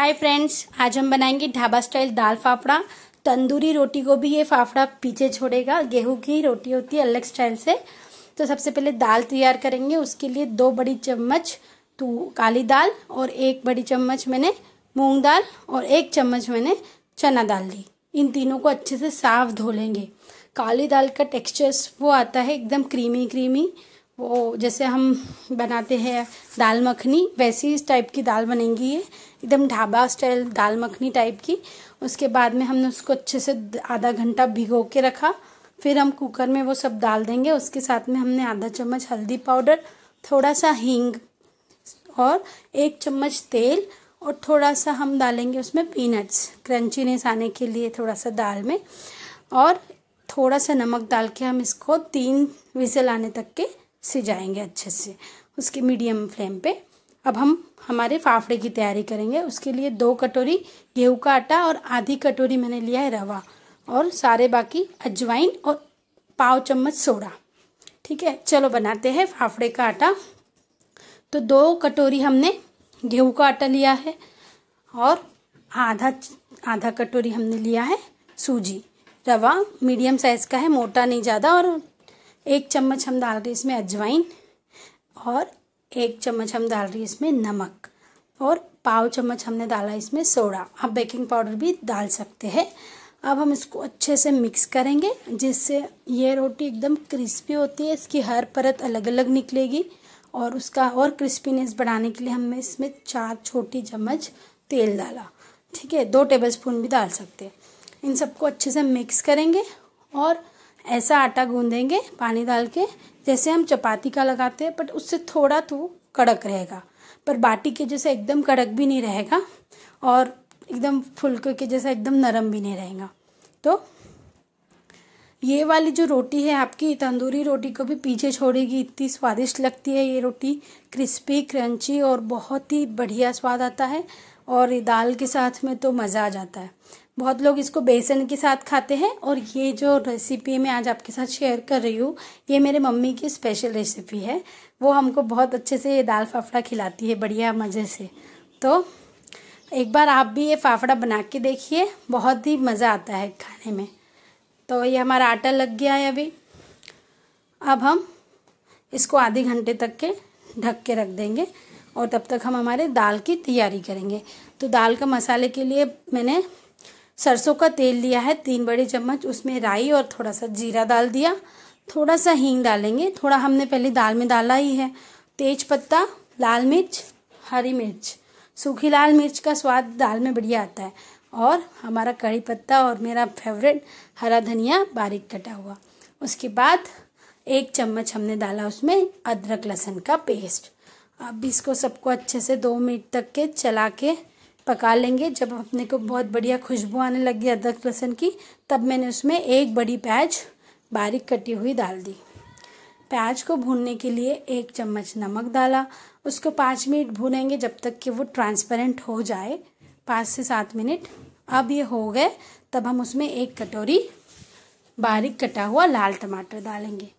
hi friends आज हम बनाएंगे ढाबा स्टाइल दाल फाफड़ा तंदूरी रोटी को भी ये फाफड़ा पीछे छोड़ेगा गेहूं की रोटी होती है अलग स्टाइल से तो सबसे पहले दाल तैयार करेंगे उसके लिए दो बड़ी चम्मच तू काली दाल और एक बड़ी चम्मच मैंने मूंग दाल और एक चम्मच मैंने चना दाल ली इन तीनों को अच्छे से साफ धो लेंगे काली दाल का टेक्स्चर्स वो आता है एकदम क्रीमी क्रीमी वो जैसे हम बनाते हैं दाल मखनी वैसी इस टाइप की दाल बनेंगी ये एकदम ढाबा स्टाइल दाल मखनी टाइप की उसके बाद में हमने उसको अच्छे से आधा घंटा भिगो के रखा फिर हम कुकर में वो सब डाल देंगे उसके साथ में हमने आधा चम्मच हल्दी पाउडर थोड़ा सा हींग और एक चम्मच तेल और थोड़ा सा हम डालेंगे उसमें पीनट्स क्रंचीनेस आने के लिए थोड़ा सा दाल में और थोड़ा सा नमक डाल के हम इसको तीन विजल आने तक के सिजाएंगे अच्छे से उसके मीडियम फ्लेम पे अब हम हमारे फाफड़े की तैयारी करेंगे उसके लिए दो कटोरी गेहूं का आटा और आधी कटोरी मैंने लिया है रवा और सारे बाकी अजवाइन और पाव चम्मच सोडा ठीक है चलो बनाते हैं फाफड़े का आटा तो दो कटोरी हमने गेहूं का आटा लिया है और आधा आधा कटोरी हमने लिया है सूजी रवा मीडियम साइज़ का है मोटा नहीं ज़्यादा और एक चम्मच हम डाल रहे इसमें अजवाइन और एक चम्मच हम डाल रही इसमें नमक और पाव चम्मच हमने डाला इसमें सोडा आप बेकिंग पाउडर भी डाल सकते हैं अब हम इसको अच्छे से मिक्स करेंगे जिससे ये रोटी एकदम क्रिस्पी होती है इसकी हर परत अलग अलग निकलेगी और उसका और क्रिस्पीनेस बढ़ाने के लिए हमने इसमें चार छोटी चम्मच तेल डाला ठीक है दो टेबल स्पून भी डाल सकते हैं इन सबको अच्छे से मिक्स करेंगे और ऐसा आटा गूंदेंगे पानी डाल के जैसे हम चपाती का लगाते हैं बट उससे थोड़ा तो कड़क रहेगा पर बाटी के जैसे एकदम कड़क भी नहीं रहेगा और एकदम फुलके के जैसा एकदम नरम भी नहीं रहेगा तो ये वाली जो रोटी है आपकी तंदूरी रोटी को भी पीछे छोड़ेगी इतनी स्वादिष्ट लगती है ये रोटी क्रिस्पी क्रंची और बहुत ही बढ़िया स्वाद आता है और दाल के साथ में तो मज़ा आ जाता है बहुत लोग इसको बेसन के साथ खाते हैं और ये जो रेसिपी मैं आज आपके साथ शेयर कर रही हूँ ये मेरे मम्मी की स्पेशल रेसिपी है वो हमको बहुत अच्छे से ये दाल फाफड़ा खिलाती है बढ़िया मज़े से तो एक बार आप भी ये फाफड़ा बना के देखिए बहुत ही मज़ा आता है खाने में तो ये हमारा आटा लग गया है अभी अब हम इसको आधे घंटे तक के ढक के रख देंगे और तब तक हम हमारे दाल की तैयारी करेंगे तो दाल का मसाले के लिए मैंने सरसों का तेल लिया है तीन बड़े चम्मच उसमें राई और थोड़ा सा जीरा डाल दिया थोड़ा सा हींग डालेंगे थोड़ा हमने पहले दाल में डाला ही है तेज पत्ता लाल मिर्च हरी मिर्च सूखी लाल मिर्च का स्वाद दाल में बढ़िया आता है और हमारा कड़ी पत्ता और मेरा फेवरेट हरा धनिया बारीक कटा हुआ उसके बाद एक चम्मच हमने डाला उसमें अदरक लहसुन का पेस्ट अब इसको सबको अच्छे से दो मिनट तक के चला के पका लेंगे जब अपने को बहुत बढ़िया खुशबू आने लगी अदरक लहसुन की तब मैंने उसमें एक बड़ी प्याज बारीक कटी हुई डाल दी प्याज को भूनने के लिए एक चम्मच नमक डाला उसको पाँच मिनट भूनेंगे जब तक कि वो ट्रांसपेरेंट हो जाए पाँच से सात मिनट अब ये हो गए तब हम उसमें एक कटोरी बारीक कटा हुआ लाल टमाटर डालेंगे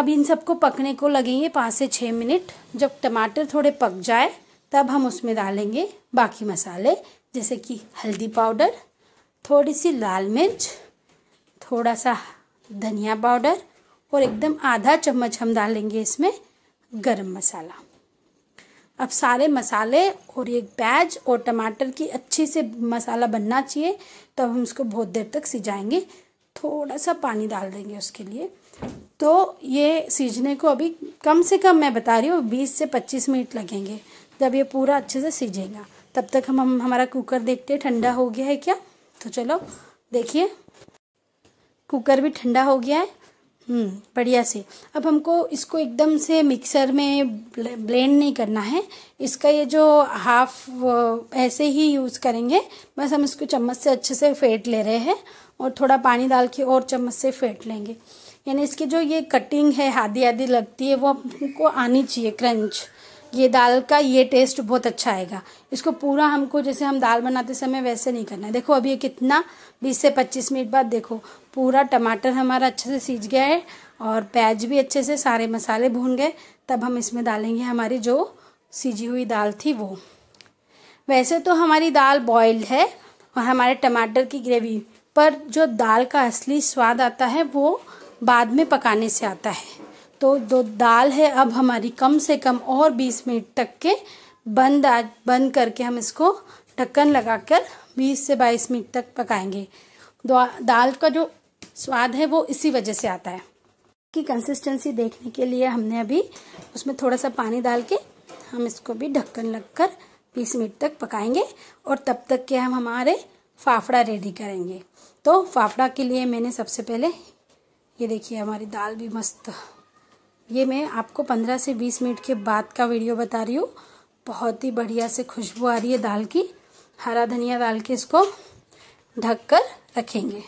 अब इन सबको पकने को लगेंगे पाँच से छः मिनट जब टमाटर थोड़े पक जाए तब हम उसमें डालेंगे बाकी मसाले जैसे कि हल्दी पाउडर थोड़ी सी लाल मिर्च थोड़ा सा धनिया पाउडर और एकदम आधा चम्मच हम डालेंगे इसमें गरम मसाला अब सारे मसाले और एक प्याज और टमाटर की अच्छी से मसाला बनना चाहिए तब तो हम इसको बहुत देर तक सिजाएंगे थोड़ा सा पानी डाल देंगे उसके लिए तो ये सीजने को अभी कम से कम मैं बता रही हूँ 20 से 25 मिनट लगेंगे जब ये पूरा अच्छे से सीझेगा तब तक हम, हम हमारा कुकर देखते हैं ठंडा हो गया है क्या तो चलो देखिए कुकर भी ठंडा हो गया है हम्म, बढ़िया से अब हमको इसको एकदम से मिक्सर में ब्लेंड नहीं करना है इसका ये जो हाफ ऐसे ही यूज़ करेंगे बस हम इसको चम्मच से अच्छे से फेंट ले रहे हैं और थोड़ा पानी डाल के और चम्मच से फेंट लेंगे यानी इसकी जो ये कटिंग है आधी आधी लगती है वो हमको आनी चाहिए क्रंच ये दाल का ये टेस्ट बहुत अच्छा आएगा इसको पूरा हमको जैसे हम दाल बनाते समय वैसे नहीं करना है देखो अभी ये कितना 20 से 25 मिनट बाद देखो पूरा टमाटर हमारा अच्छे से सीज गया है और प्याज भी अच्छे से सारे मसाले भून गए तब हम इसमें डालेंगे हमारी जो सीजी हुई दाल थी वो वैसे तो हमारी दाल बॉइल्ड है और हमारे टमाटर की ग्रेवी पर जो दाल का असली स्वाद आता है वो बाद में पकाने से आता है तो जो दाल है अब हमारी कम से कम और 20 मिनट तक के बंद आ बंद करके हम इसको ढक्कन लगाकर 20 से 22 मिनट तक पकाएंगे दाल का जो स्वाद है वो इसी वजह से आता है की कंसिस्टेंसी देखने के लिए हमने अभी उसमें थोड़ा सा पानी डाल के हम इसको भी ढक्कन लगकर 20 मिनट तक पकाएंगे और तब तक के हम हमारे फाफड़ा रेडी करेंगे तो फाफड़ा के लिए मैंने सबसे पहले ये देखिए हमारी दाल भी मस्त ये मैं आपको 15 से 20 मिनट के बाद का वीडियो बता रही हूँ बहुत ही बढ़िया से खुशबू आ रही है दाल की हरा धनिया डाल के इसको ढक कर रखेंगे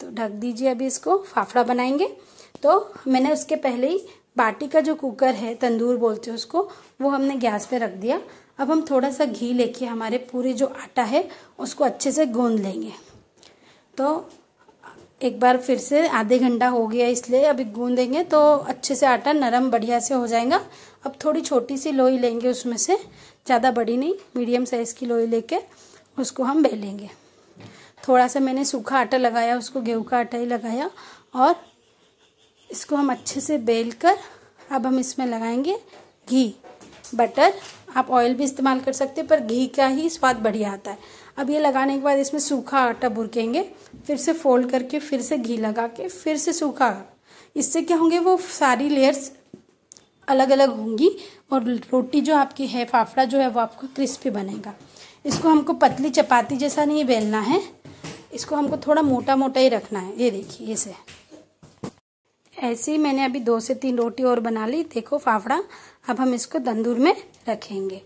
तो ढक दीजिए अभी इसको फाफड़ा बनाएंगे तो मैंने उसके पहले ही बाटी का जो कुकर है तंदूर बोलते हैं उसको वो हमने गैस पे रख दिया अब हम थोड़ा सा घी लेके हमारे पूरे जो आटा है उसको अच्छे से गूंद लेंगे तो एक बार फिर से आधे घंटा हो गया इसलिए अभी गूंदेंगे तो अच्छे से आटा नरम बढ़िया से हो जाएगा अब थोड़ी छोटी सी लोई लेंगे उसमें से ज़्यादा बड़ी नहीं मीडियम साइज़ की लोई लेके उसको हम बेलेंगे थोड़ा सा मैंने सूखा आटा लगाया उसको गेहूँ का आटा ही लगाया और इसको हम अच्छे से बेल कर अब हम इसमें लगाएंगे घी बटर आप ऑयल भी इस्तेमाल कर सकते हैं पर घी का ही स्वाद बढ़िया आता है अब ये लगाने के बाद इसमें सूखा आटा भुरकेंगे फिर से फोल्ड करके फिर से घी लगा के फिर से सूखा इससे क्या होंगे वो सारी लेयर्स अलग अलग होंगी और रोटी जो आपकी है फाफड़ा जो है वो आपका क्रिस्पी बनेगा इसको हमको पतली चपाती जैसा नहीं बेलना है इसको हमको थोड़ा मोटा मोटा ही रखना है ये देखिए इसे ऐसे ही मैंने अभी दो से तीन रोटी और बना ली देखो फाफड़ा अब हम इसको तंदूर में रखेंगे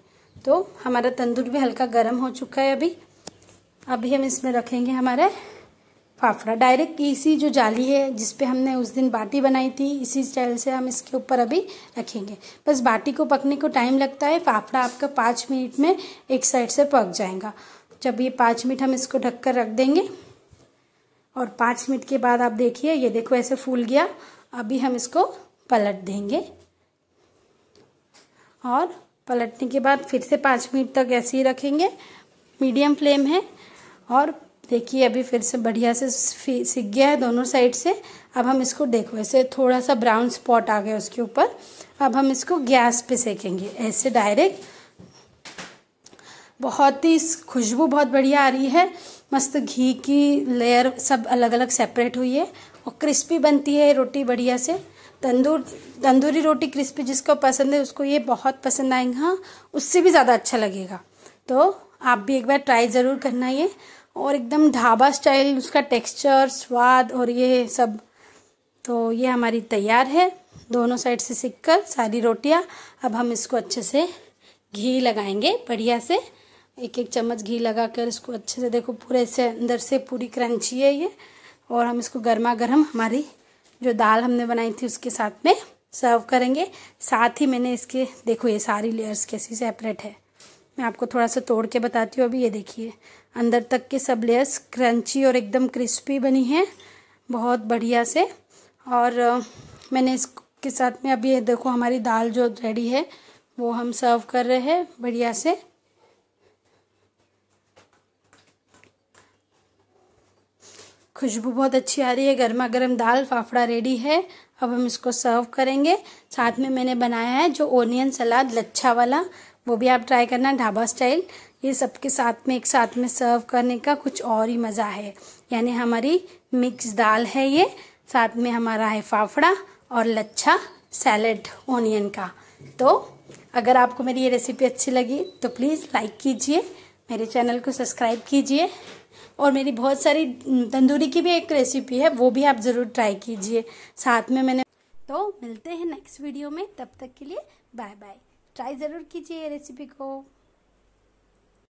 तो हमारा तंदूर भी हल्का गर्म हो चुका है अभी अभी हम इसमें रखेंगे हमारे फाफड़ा डायरेक्ट इसी जो जाली है जिसपे हमने उस दिन बाटी बनाई थी इसी स्टाइल से हम इसके ऊपर अभी रखेंगे बस बाटी को पकने को टाइम लगता है फाफड़ा आपका पाँच मिनट में एक साइड से पक जाएगा जब ये पाँच मिनट हम इसको ढककर रख देंगे और पाँच मिनट के बाद आप देखिए ये देखो ऐसे फूल गया अभी हम इसको पलट देंगे और पलटने के बाद फिर से पाँच मिनट तक ऐसे ही रखेंगे मीडियम फ्लेम है और देखिए अभी फिर से बढ़िया से सीख गया है दोनों साइड से अब हम इसको देखो ऐसे थोड़ा सा ब्राउन स्पॉट आ गया उसके ऊपर अब हम इसको गैस पे सेकेंगे ऐसे डायरेक्ट बहुत ही खुशबू बहुत बढ़िया आ रही है मस्त घी की लेयर सब अलग अलग सेपरेट हुई है और क्रिस्पी बनती है रोटी बढ़िया से तंदूर तंदूरी रोटी क्रिस्पी जिसको पसंद है उसको ये बहुत पसंद आएगा हाँ, उससे भी ज़्यादा अच्छा लगेगा तो आप भी एक बार ट्राई ज़रूर करना ये और एकदम ढाबा स्टाइल उसका टेक्सचर स्वाद और ये सब तो ये हमारी तैयार है दोनों साइड से सीख कर सारी रोटियाँ अब हम इसको अच्छे से घी लगाएंगे बढ़िया से एक एक चम्मच घी लगा कर इसको अच्छे से देखो पूरे से अंदर से पूरी क्रंची है ये और हम इसको गर्मा गर्म हमारी जो दाल हमने बनाई थी उसके साथ में सर्व करेंगे साथ ही मैंने इसके देखो ये सारी लेयर्स कैसी सेपरेट है मैं आपको थोड़ा सा तोड़ के बताती हूँ अभी ये देखिए अंदर तक के सब लेयर्स क्रंची और एकदम क्रिस्पी बनी है बहुत बढ़िया से और मैंने इसके साथ में अभी ये देखो हमारी दाल जो रेडी है वो हम सर्व कर रहे हैं बढ़िया से खुशबू बहुत अच्छी आ रही है गर्मा गर्म दाल फाफड़ा रेडी है अब हम इसको सर्व करेंगे साथ में मैंने बनाया है जो ओनियन सलाद लच्छा वाला वो भी आप ट्राई करना ढाबा स्टाइल ये सबके साथ में एक साथ में सर्व करने का कुछ और ही मज़ा है यानी हमारी मिक्स दाल है ये साथ में हमारा है फाफड़ा और लच्छा सैलड ओनियन का तो अगर आपको मेरी ये रेसिपी अच्छी लगी तो प्लीज़ लाइक कीजिए मेरे चैनल को सब्सक्राइब कीजिए और मेरी बहुत सारी तंदूरी की भी एक रेसिपी है वो भी आप ज़रूर ट्राई कीजिए साथ में मैंने तो मिलते हैं नेक्स्ट वीडियो में तब तक के लिए बाय बाय ट्राई ज़रूर कीजिए ये रेसिपी को